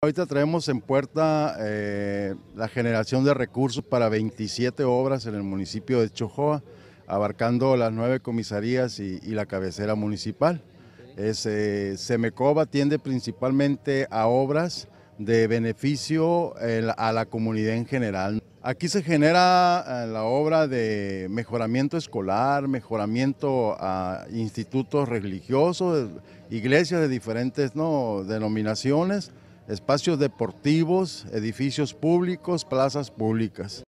Ahorita traemos en puerta eh, la generación de recursos para 27 obras en el municipio de Chojoa, abarcando las nueve comisarías y, la cabecera municipal. Es, eh, Semecoba atiende principalmente a obras de beneficio eh, a la comunidad en general. Aquí se genera la obra de mejoramiento escolar, mejoramiento a institutos religiosos, iglesias de diferentes ¿no? denominaciones espacios deportivos, edificios públicos, plazas públicas.